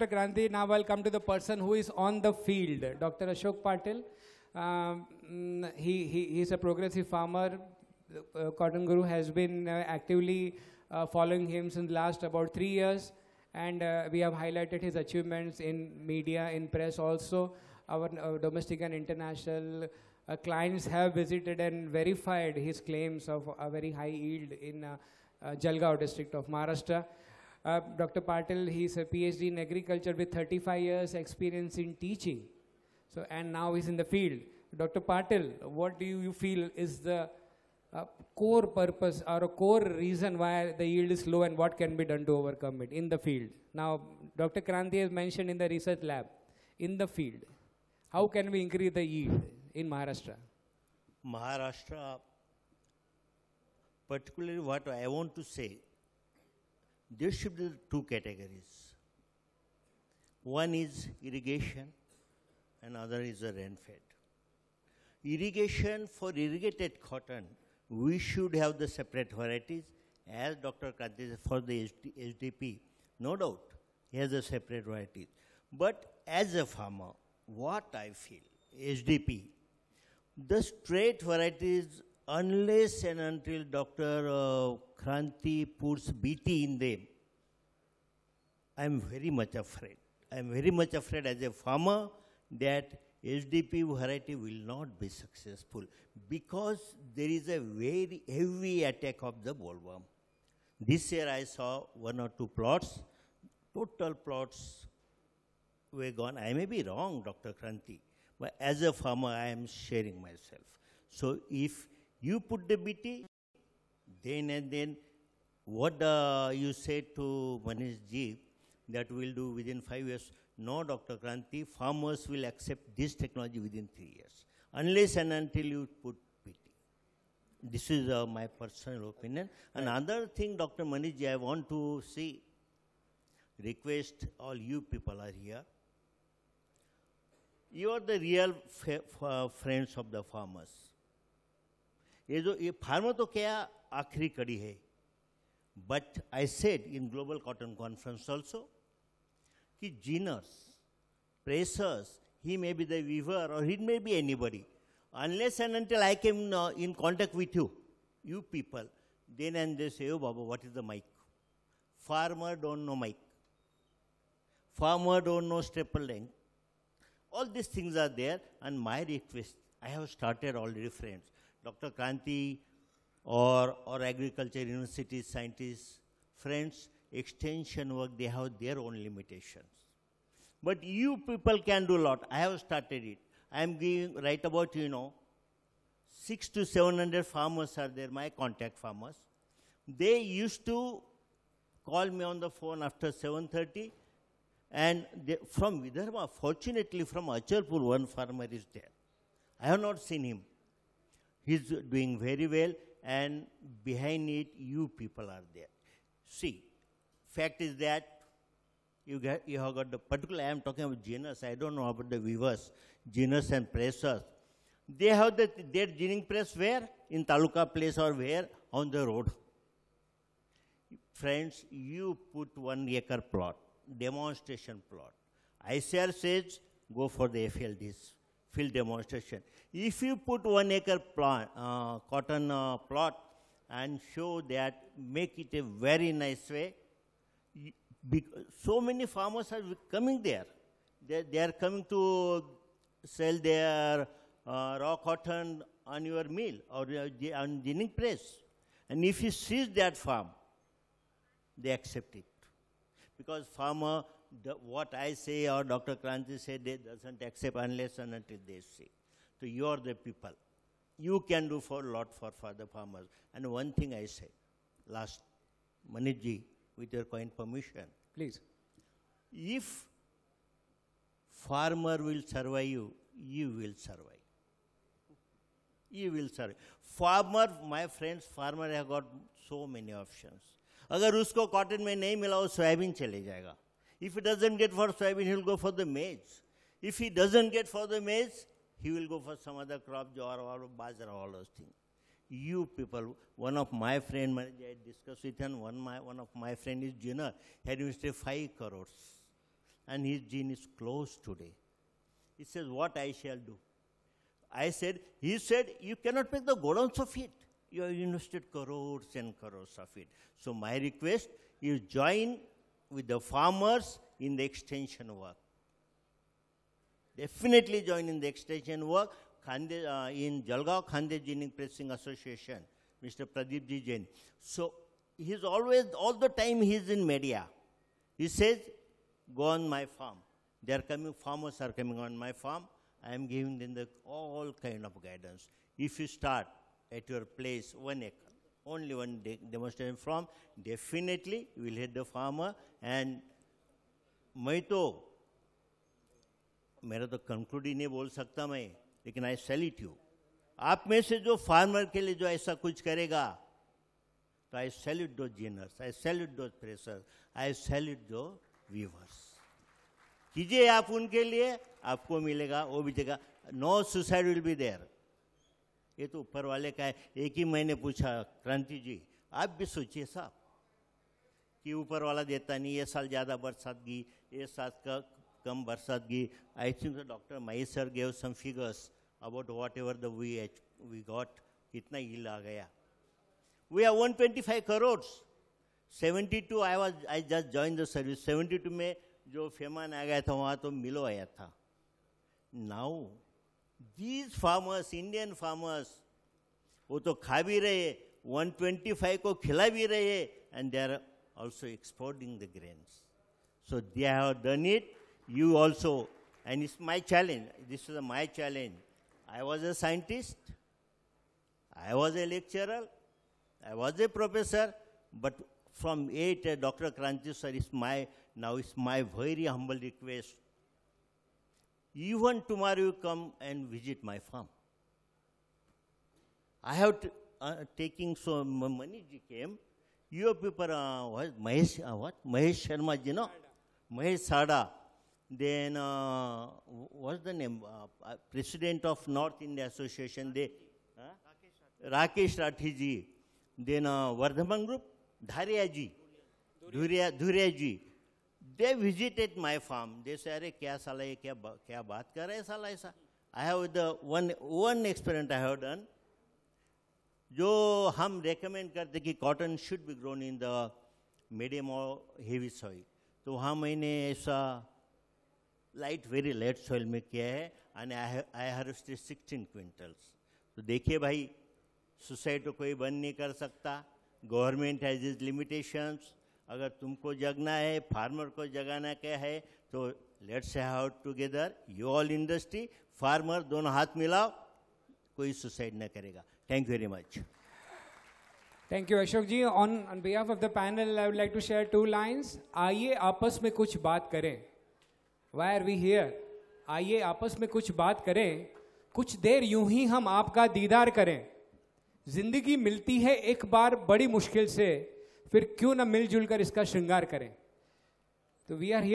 Dr. Grandi, now I'll come to the person who is on the field, Dr. Ashok Patil. Um, mm, he, he, he's a progressive farmer. Uh, Cotton Guru has been uh, actively uh, following him since last about three years. And uh, we have highlighted his achievements in media, in press also. Our uh, domestic and international uh, clients have visited and verified his claims of a very high yield in uh, Jalgaon district of Maharashtra. Uh, Dr. Patil, he's a PhD in agriculture with 35 years experience in teaching. So, and now he's in the field. Dr. Patil, what do you feel is the uh, core purpose or a core reason why the yield is low and what can be done to overcome it in the field? Now, Dr. Kranti has mentioned in the research lab, in the field, how can we increase the yield in Maharashtra? Maharashtra, particularly what I want to say, there should be two categories. One is irrigation, and other is a rainfed. Irrigation for irrigated cotton, we should have the separate varieties as Dr. Kranti for the HDP, no doubt, he has a separate variety. But as a farmer, what I feel, HDP, the straight varieties, unless and until Dr. Uh, Kranti puts BT in them, I am very much afraid. I am very much afraid as a farmer that SDP variety will not be successful because there is a very heavy attack of the bollworm. This year I saw one or two plots, total plots were gone. I may be wrong, Dr. Kranti, but as a farmer I am sharing myself. So if you put the BT, then and then, what uh, you said to Ji that we'll do within five years, no, Dr. Kranti, farmers will accept this technology within three years, unless and until you put PT. This is uh, my personal opinion. Another thing, Dr. Ji, I want to see, request all you people are here. You are the real friends of the farmers ये जो ये farmer तो क्या आखिरी कड़ी है but I said in global cotton conference also कि ginners pressers he may be there और he may be anybody unless and until I came in contact with you you people then and they say बाबा what is the mike farmer don't know mike farmer don't know staple length all this things are there and my request I have started already friends Dr. Kanti or, or agriculture university scientists, friends, extension work, they have their own limitations. But you people can do a lot. I have started it. I am giving right about, you know, six to 700 farmers are there, my contact farmers. They used to call me on the phone after 7.30 and they, from Vidarbha, fortunately from Acharpur, one farmer is there. I have not seen him. He's doing very well, and behind it, you people are there. See, fact is that you, get, you have got the particular, I am talking about genus, I don't know about the weavers, genus and pressers. They have the, their ginning press where? In taluka place or where? On the road. Friends, you put one acre plot, demonstration plot. ICR says, go for the FLDs field demonstration. If you put one acre plant, uh, cotton uh, plot and show that, make it a very nice way, so many farmers are coming there. They, they are coming to sell their uh, raw cotton on your mill or on ginning press. And if you seize that farm, they accept it. Because farmer what I say or Dr. Kranti said, they doesn't accept unless and until they see. So you are the people. You can do for a lot for, for the farmers. And one thing I say, last, Maniji, with your kind permission. Please. If farmer will survive you, you will survive. You will survive. Farmer, my friends, farmer have got so many options. अगर उसको cotton में नहीं मिला वो soybean चले जाएगा if he doesn't get for soybean, he'll go for the maize. If he doesn't get for the maize, he will go for some other crop, jowar, or bajra, all those things. You people, one of my friend, I discussed with him, one, my, one of my friend is Jinnah, had invested 5 crores. And his gene is closed today. He says, what I shall do? I said, he said, you cannot make the godowns of it. You have invested crores and crores of it. So my request, you join with the farmers in the extension work. Definitely join in the extension work Khande, uh, in Jalgaon Khande Jinning Pressing Association, Mr. Pradeep Ji Jain. So he's always, all the time he's in media. He says, go on my farm. They are coming, farmers are coming on my farm. I am giving them the, all kind of guidance. If you start at your place, one acre, only one de demonstration from, definitely will help the farmer. And मैं तो मेरा तो conclude ही नहीं बोल सकता मैं लेकिन आई salute you आप में से जो फार्मर के लिए जो ऐसा कुछ करेगा तो I salute to ginners I salute to presser I salute to viewers कीजिए आप उनके लिए आपको मिलेगा वो भी जगह no suicide will be there ये तो ऊपर वाले का है एक ही मैंने पूछा क्रांति जी आप भी सोचिए साहब कि ऊपर वाला देता नहीं ये साल ज़्यादा बरसात गई ये साल का कम बरसात गई I think the doctor my sir gave some figures about whatever the V H V got कितना हिल आ गया we are one twenty five crore seventy two I was I just join the service seventy two में जो फेमान आ गया था वहाँ तो मिलो आया था now these farmers, Indian farmers, वो तो खा भी रहे 125 को खिला भी रहे and they are also exporting the grains. So they have done it, you also. And it's my challenge. This is my challenge. I was a scientist. I was a lecturer. I was a professor. But from 8, Dr. Kranti sir, is my, now it's my very humble request even tomorrow you come and visit my farm. I have to, uh, taking so Maniji came. You people uh, was Mahesh, uh, what? Mahesh Sharma, you know? Mahesh Sada. Then, uh, what's the name? Uh, uh, President of North India Association, they. Huh? Rakesh Rathi ji. Then uh, Vardhaman Group, Dharia ji. Dhuria, Dhuria ji. They visited my farm they say अरे क्या साला ये क्या बा, क्या बात कर रहे हैं साला ऐसा I have the one one experiment I have done जो हम रेकमेंड करते कि cotton should be grown in the medium और हेवी सॉइल तो वहाँ मैंने ऐसा लाइट वेरी लेट सॉइल में किया है and I her harvested sixteen quintals तो देखिए भाई सोसाइटी तो कोई बंद नहीं कर सकता गवर्नमेंट हैज़ इज लिमिटेशंस अगर तुमको जगना है फार्मर को जगाना क्या है तो let's how together you all industry farmer दोनों हाथ मिलाओ कोई सुसाइड ना करेगा thank you very much thank you Ashok ji on on behalf of the panel I would like to share two lines आइए आपस में कुछ बात करें वाई आर वी हियर आइए आपस में कुछ बात करें कुछ देर यूं ही हम आपका दीदार करें जिंदगी मिलती है एक बार बड़ी मुश्किल से फिर क्यों ना मिलजुल कर इसका श्रृंगार करें तो वी आर